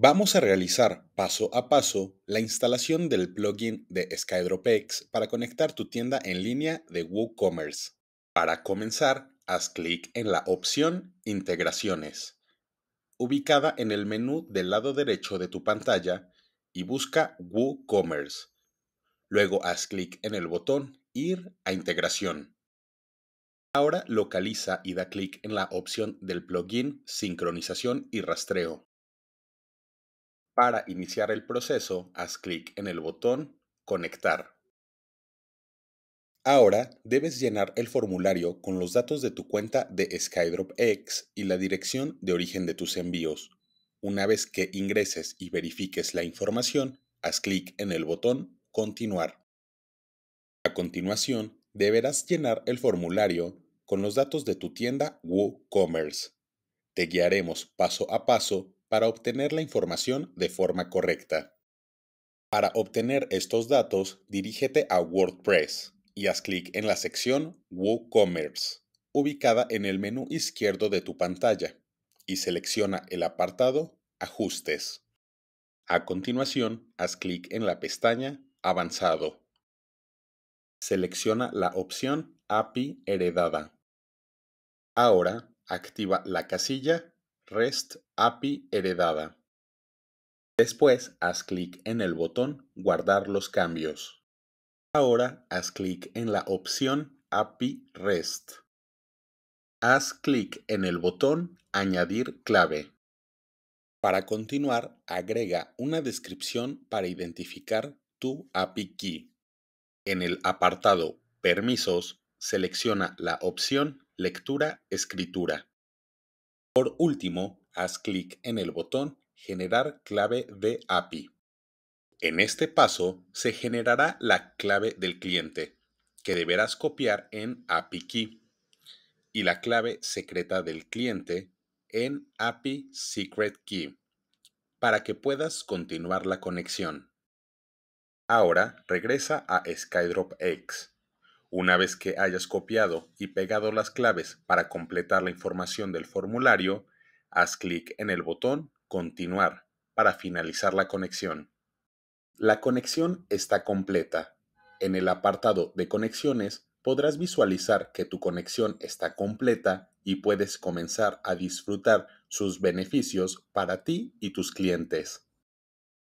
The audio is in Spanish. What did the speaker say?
Vamos a realizar paso a paso la instalación del plugin de Skydropex para conectar tu tienda en línea de WooCommerce. Para comenzar, haz clic en la opción Integraciones, ubicada en el menú del lado derecho de tu pantalla, y busca WooCommerce. Luego haz clic en el botón Ir a Integración. Ahora localiza y da clic en la opción del plugin Sincronización y Rastreo. Para iniciar el proceso, haz clic en el botón Conectar. Ahora debes llenar el formulario con los datos de tu cuenta de SkyDrop X y la dirección de origen de tus envíos. Una vez que ingreses y verifiques la información, haz clic en el botón Continuar. A continuación, deberás llenar el formulario con los datos de tu tienda WooCommerce. Te guiaremos paso a paso para obtener la información de forma correcta. Para obtener estos datos, dirígete a WordPress y haz clic en la sección WooCommerce, ubicada en el menú izquierdo de tu pantalla, y selecciona el apartado Ajustes. A continuación, haz clic en la pestaña Avanzado. Selecciona la opción API heredada. Ahora, activa la casilla REST API heredada. Después, haz clic en el botón Guardar los cambios. Ahora, haz clic en la opción API REST. Haz clic en el botón Añadir clave. Para continuar, agrega una descripción para identificar tu API Key. En el apartado Permisos, selecciona la opción Lectura-Escritura. Por último, haz clic en el botón Generar clave de API. En este paso se generará la clave del cliente, que deberás copiar en API Key, y la clave secreta del cliente en API Secret Key, para que puedas continuar la conexión. Ahora regresa a SkyDrop X una vez que hayas copiado y pegado las claves para completar la información del formulario, haz clic en el botón Continuar para finalizar la conexión. La conexión está completa. En el apartado de conexiones podrás visualizar que tu conexión está completa y puedes comenzar a disfrutar sus beneficios para ti y tus clientes.